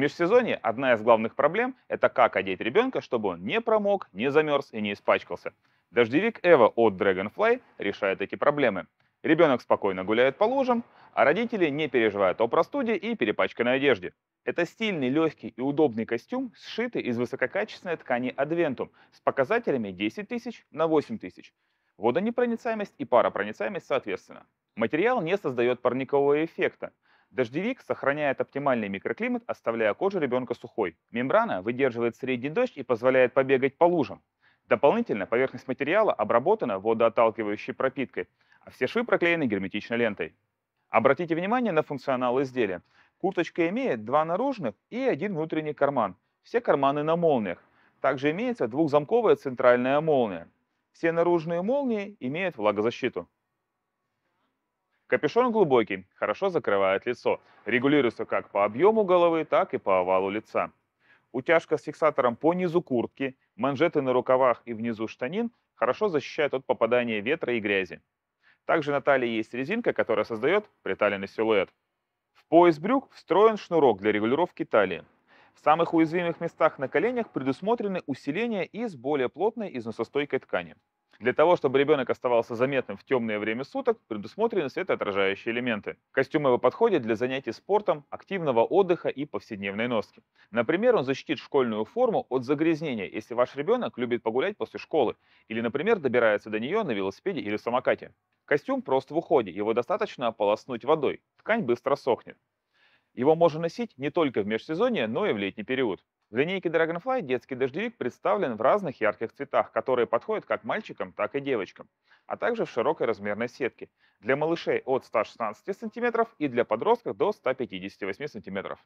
межсезонье одна из главных проблем – это как одеть ребенка, чтобы он не промок, не замерз и не испачкался. Дождевик Эва от Dragonfly решает эти проблемы. Ребенок спокойно гуляет по лужам, а родители не переживают о простуде и перепачканной одежде. Это стильный, легкий и удобный костюм, сшитый из высококачественной ткани Adventum с показателями 10 тысяч на 8 тысяч. Водонепроницаемость и паропроницаемость соответственно. Материал не создает парникового эффекта, Дождевик сохраняет оптимальный микроклимат, оставляя кожу ребенка сухой. Мембрана выдерживает средний дождь и позволяет побегать по лужам. Дополнительно поверхность материала обработана водоотталкивающей пропиткой, а все швы проклеены герметичной лентой. Обратите внимание на функционал изделия. Курточка имеет два наружных и один внутренний карман. Все карманы на молниях. Также имеется двухзамковая центральная молния. Все наружные молнии имеют влагозащиту. Капюшон глубокий, хорошо закрывает лицо, регулируется как по объему головы, так и по овалу лица. Утяжка с фиксатором по низу куртки, манжеты на рукавах и внизу штанин хорошо защищают от попадания ветра и грязи. Также на талии есть резинка, которая создает приталенный силуэт. В пояс брюк встроен шнурок для регулировки талии. В самых уязвимых местах на коленях предусмотрены усиления из более плотной износостойкой ткани. Для того, чтобы ребенок оставался заметным в темное время суток, предусмотрены светоотражающие элементы. Костюм его подходит для занятий спортом, активного отдыха и повседневной носки. Например, он защитит школьную форму от загрязнения, если ваш ребенок любит погулять после школы, или, например, добирается до нее на велосипеде или самокате. Костюм прост в уходе, его достаточно ополоснуть водой, ткань быстро сохнет. Его можно носить не только в межсезонье, но и в летний период. В линейке Dragonfly детский дождевик представлен в разных ярких цветах, которые подходят как мальчикам, так и девочкам, а также в широкой размерной сетке для малышей от 116 см и для подростков до 158 см.